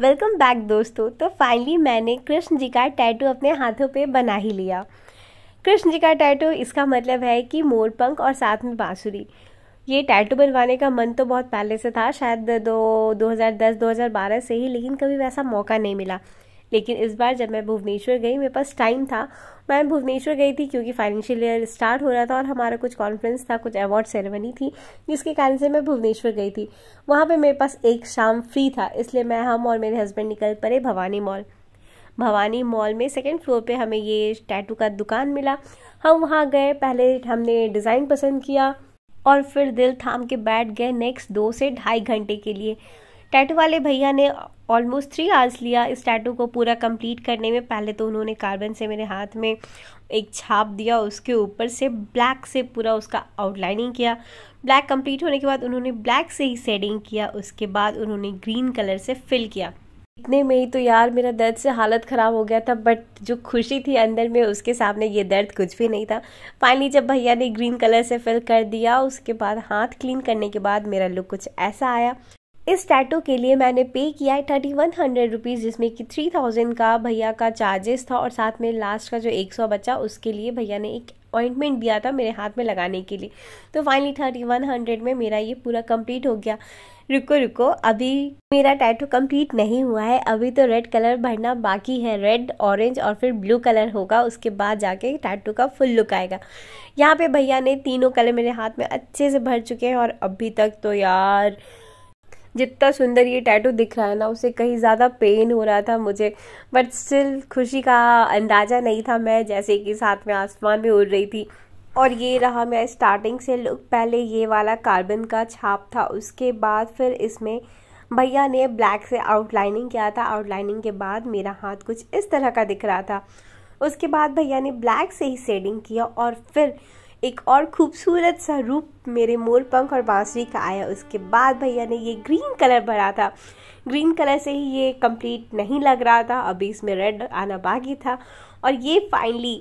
welcome back दोस्तों तो finally मैंने कृष्ण जी का टैटू अपने हाथों पे बना ही लिया कृष्ण जी का टैटू इसका मतलब है कि मोरपंख और साथ में बांसुरी ये टैटू बनवाने का मन तो बहुत पहले से था शायद दो 2010-2012 से ही लेकिन कभी वैसा मौका नहीं मिला लेकिन इस बार जब मैं भुवनेश्वर गई मेरे पास टाइम था मैं भुवनेश्वर गई थी क्योंकि फाइनेंशियल ईयर स्टार्ट हो रहा था और हमारा कुछ कॉन्फ्रेंस था कुछ अवार्ड सेरेमनी थी जिसके कारण से मैं भुवनेश्वर गई थी वहाँ पर मेरे पास एक शाम फ्री था इसलिए मैं हम और मेरे हस्बैंड निकल पड़े भवानी मॉल भवानी मॉल में सेकेंड फ्लोर पर हमें ये टैटू का दुकान मिला हम वहाँ गए पहले हमने डिज़ाइन पसंद किया और फिर दिल थाम के बैठ गए नेक्स्ट दो से ढाई घंटे के लिए टैटू वाले भैया ने ऑलमोस्ट थ्री आवर्स लिया इस टैटू को पूरा कंप्लीट करने में पहले तो उन्होंने कार्बन से मेरे हाथ में एक छाप दिया उसके ऊपर से ब्लैक से पूरा उसका आउटलाइनिंग किया ब्लैक कंप्लीट होने के बाद उन्होंने ब्लैक से ही सेडिंग किया उसके बाद उन्होंने ग्रीन कलर से फिल किया इतने में ही तो यार मेरा दर्द से हालत ख़राब हो गया था बट जो खुशी थी अंदर में उसके सामने ये दर्द कुछ भी नहीं था फाइनली जब भैया ने ग्रीन कलर से फिल कर दिया उसके बाद हाथ क्लीन करने के बाद मेरा लुक कुछ ऐसा आया इस टैटू के लिए मैंने पे किया है थर्टी वन हंड्रेड रुपीज़ जिसमें कि थ्री थाउजेंड का भैया का चार्जेस था और साथ में लास्ट का जो एक सौ बचा उसके लिए भैया ने एक अपॉइंटमेंट दिया था मेरे हाथ में लगाने के लिए तो फाइनली थर्टी वन हंड्रेड में मेरा ये पूरा कंप्लीट हो गया रुको रुको अभी मेरा टैटू कंप्लीट नहीं हुआ है अभी तो रेड कलर भरना बाकी है रेड ऑरेंज और फिर ब्लू कलर होगा उसके बाद जाके टैटू का फुल लुक आएगा यहाँ पे भैया ने तीनों कलर मेरे हाथ में अच्छे से भर चुके हैं और अभी तक तो यार जितना सुंदर ये टैटू दिख रहा है ना उसे कहीं ज़्यादा पेन हो रहा था मुझे बट स्टिल खुशी का अंदाज़ा नहीं था मैं जैसे कि साथ में आसमान में उड़ रही थी और ये रहा मैं स्टार्टिंग से लुक पहले ये वाला कार्बन का छाप था उसके बाद फिर इसमें भैया ने ब्लैक से आउटलाइनिंग किया था आउटलाइनिंग के बाद मेरा हाथ कुछ इस तरह का दिख रहा था उसके बाद भैया ने ब्लैक से ही सेडिंग किया और फिर एक और खूबसूरत सा रूप मेरे मोर पंख और बांसुरी का आया उसके बाद भैया ने ये ग्रीन कलर भरा था ग्रीन कलर से ही ये कंप्लीट नहीं लग रहा था अभी इसमें रेड आना बाकी था और ये फाइनली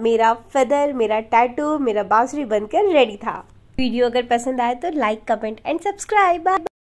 मेरा फेदर मेरा टैटू मेरा बांसुरी बनकर रेडी था वीडियो अगर पसंद आए तो लाइक कमेंट एंड सब्सक्राइब